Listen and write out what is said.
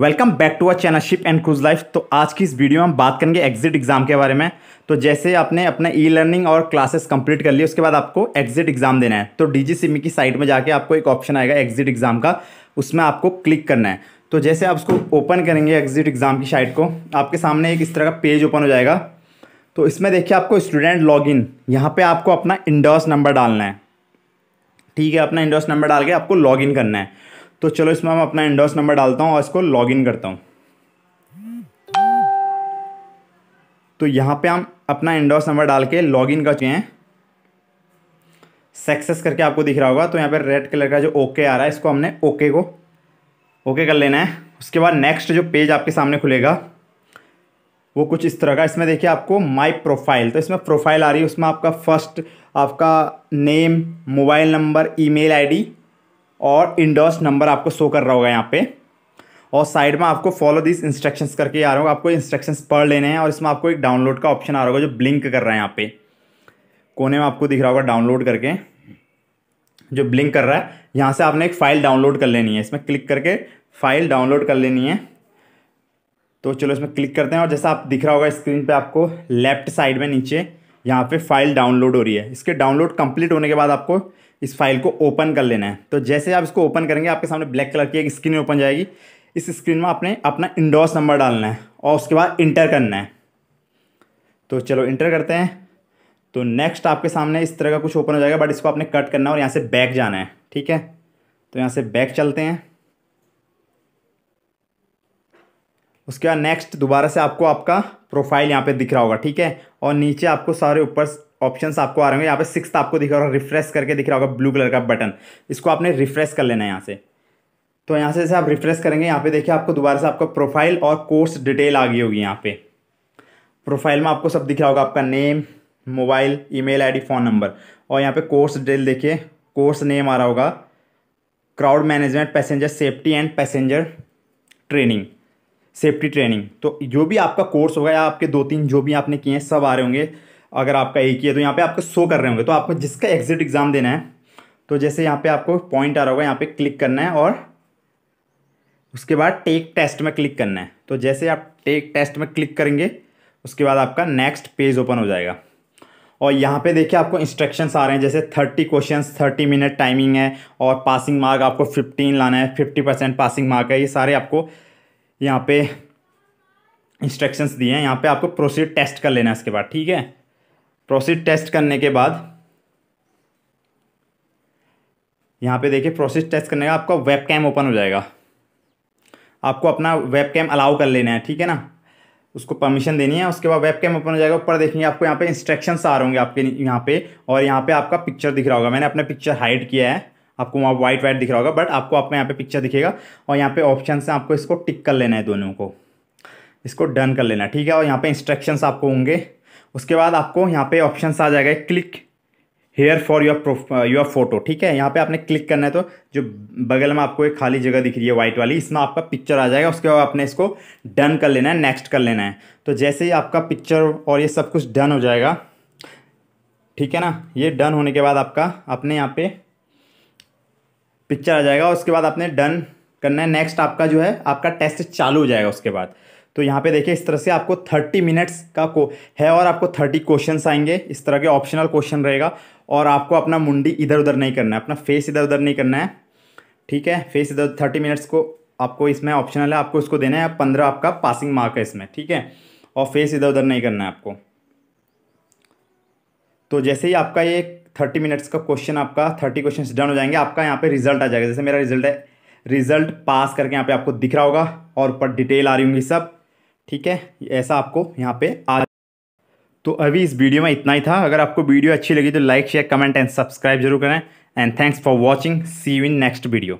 welcome back to our channel ship and cruise life तो आज की इस वीडियो में हम बात करेंगे एग्जिट एग्ज़ाम के बारे में तो जैसे आपने अपना ई लर्निंग और क्लासेस कंप्लीट कर लिए उसके बाद आपको एग्जिट एग्ज़ाम देना है तो डी जी की साइट में जाके आपको एक ऑप्शन आएगा एग्जिट एग्ज़ाम का उसमें आपको क्लिक करना है तो जैसे आप उसको ओपन करेंगे एग्जिट एग्ज़ाम की साइट को आपके सामने एक इस तरह का पेज ओपन हो जाएगा तो इसमें देखिए आपको स्टूडेंट लॉग इन यहाँ पर आपको अपना इंडोस नंबर डालना है ठीक है अपना इंडोस नंबर डाल के आपको लॉग इन करना है तो चलो इसमें हम अपना इंडोस नंबर डालता हूँ और इसको लॉगिन करता हूँ तो यहाँ पे हम अपना इंडोस नंबर डाल के लॉगिन कर चुके हैं सक्सेस करके आपको दिख रहा होगा तो यहाँ पे रेड कलर का जो ओके आ रहा है इसको हमने ओके को ओके कर लेना है उसके बाद नेक्स्ट जो पेज आपके सामने खुलेगा वो कुछ इस तरह का इसमें देखिए आपको माय प्रोफाइल तो इसमें प्रोफाइल आ रही है उसमें आपका फर्स्ट आपका name mobile number email ID और इंडोर्स नंबर आपको शो कर रहा होगा यहाँ पे और साइड में आपको फॉलो दिस इंस्ट्रक्शंस करके आ रहा होगा आपको इंस्ट्रक्शंस पढ़ लेने हैं और इसमें आपको एक डाउनलोड का ऑप्शन आ रहा होगा जो ब्लिंक कर रहा है यहाँ पे कोने में आपको दिख रहा होगा डाउनलोड करके जो ब्लिंक कर रहा है यहाँ से आपने एक फ़ाइल डाउनलोड कर लेनी है इसमें क्लिक करके फ़ाइल डाउनलोड कर लेनी है तो चलो इसमें क्लिक करते हैं और जैसा आप दिख रहा होगा स्क्रीन पर आपको लेफ्ट साइड में नीचे यहाँ पे फाइल डाउनलोड हो रही है इसके डाउनलोड कंप्लीट होने के बाद आपको इस फाइल को ओपन कर लेना है तो जैसे आप इसको ओपन करेंगे आपके सामने ब्लैक कलर की एक स्क्रीन ओपन जाएगी इस स्क्रीन में आपने अपना इंडोस नंबर डालना है और उसके बाद इंटर करना है तो चलो इंटर करते हैं तो नेक्स्ट आपके सामने इस तरह का कुछ ओपन हो जाएगा बट इसको आपने कट करना है और यहाँ से बैक जाना है ठीक है तो यहाँ से बैक चलते हैं उसके बाद नेक्स्ट दोबारा से आपको आपका प्रोफाइल यहाँ पे दिख रहा होगा ठीक है और नीचे आपको सारे ऊपर ऑप्शंस आपको आ रहे होंगे यहाँ पे सिक्स आपको दिख रहा होगा रिफ्रेश करके दिख रहा होगा ब्लू कलर का बटन इसको आपने रिफ्रेश कर लेना है यहाँ से तो यहाँ से जैसे आप रिफ्रेश करेंगे यहाँ पे देखिए आपको दोबारा से आपका प्रोफाइल और कोर्स डिटेल आ गई होगी यहाँ पे प्रोफाइल में आपको सब दिख रहा होगा आपका name mobile email phone number और यहाँ पे कोर्स डिटेल देखिए कोर्स नेम आ रहा होगा crowd management passenger safety and passenger training safety training तो जो भी आपका कोर्स होगा या आपके दो तीन जो भी आपने किए हैं सब आ रहे होंगे अगर आपका एक ही है तो यहाँ पे आपको शो कर रहे होंगे तो आपको जिसका एग्जिट एग्ज़ाम देना है तो जैसे यहाँ पे आपको पॉइंट आ रहा होगा यहाँ पे क्लिक करना है और उसके बाद टेक टेस्ट में क्लिक करना है तो जैसे आप टेक टेस्ट में क्लिक करेंगे उसके बाद आपका नेक्स्ट पेज ओपन हो जाएगा और यहाँ पे देखिए आपको इंस्ट्रक्शंस आ रहे हैं जैसे thirty question thirty minute timing है और पासिंग मार्क आपको फिफ्टीन लाना है फिफ्टी परसेंट पासिंग मार्क है ये सारे आपको यहाँ पे इंस्ट्रक्शंस दिए हैं यहाँ पे आपको प्रोसीड टेस्ट कर लेना है इसके बाद ठीक है प्रोसीड टेस्ट करने के बाद यहाँ पे देखिए प्रोसेस टेस्ट करने का आपका वेब कैम ओपन हो जाएगा आपको अपना वेब कैम अलाउ कर लेना है ठीक है ना उसको परमिशन देनी है उसके बाद वेब कैम ओपन हो जाएगा ऊपर देखेंगे आपको यहाँ पे इंस्ट्रक्शंस आ रहे होंगे आपके यहाँ पे और यहाँ पे आपका पिक्चर दिख रहा होगा मैंने अपना पिक्चर हाइड किया है आपको वहाँ वाइट वाइट दिख रहा होगा बट आपको आपका यहाँ पे पिक्चर दिखेगा और यहाँ पे ऑप्शन है आपको इसको टिक कर लेना है दोनों को इसको डन कर लेना है ठीक है और यहाँ पे इंस्ट्रक्शंस आपको होंगे उसके बाद आपको यहाँ पे ऑप्शन आ जाएगा click here for your your photo ठीक है यहाँ पे आपने क्लिक करना है तो जो बगल में आपको एक खाली जगह दिख रही है वाइट वाली इसमें आपका पिक्चर आ जाएगा उसके बाद आपने इसको डन कर लेना है नेक्स्ट कर लेना है तो जैसे ही आपका पिक्चर और ये सब कुछ डन हो जाएगा ठीक है ना ये डन होने के बाद आपका अपने यहाँ पे पिक्चर आ जाएगा उसके बाद आपने डन करना है नेक्स्ट आपका जो है आपका टेस्ट चालू हो जाएगा उसके बाद तो यहाँ पे देखिए इस तरह से आपको थर्टी मिनट्स का को है और आपको थर्टी क्वेश्चन आएंगे इस तरह के ऑप्शनल क्वेश्चन रहेगा और आपको अपना मुंडी इधर उधर नहीं करना है अपना फेस इधर उधर नहीं करना है ठीक है फेस इधर थर्टी मिनट्स को आपको इसमें ऑप्शनल है आपको इसको देना है पंद्रह आपका पासिंग मार्क है इसमें ठीक है और फेस इधर उधर नहीं करना है आपको तो जैसे ही आपका ये थर्टी मिनट्स का क्वेश्चन आपका थर्टी क्वेश्चन डन हो जाएंगे आपका यहाँ पे रिजल्ट आ जाएगा जैसे मेरा रिजल्ट है रिजल्ट पास करके यहाँ पे आपको दिख रहा होगा और ऊपर डिटेल आ रही होंगी सब ठीक है ऐसा आपको यहाँ पे आ तो अभी इस वीडियो में इतना ही था अगर आपको वीडियो अच्छी लगी तो like share comment and subscribe जरूर करें and thanks for watching see you in next video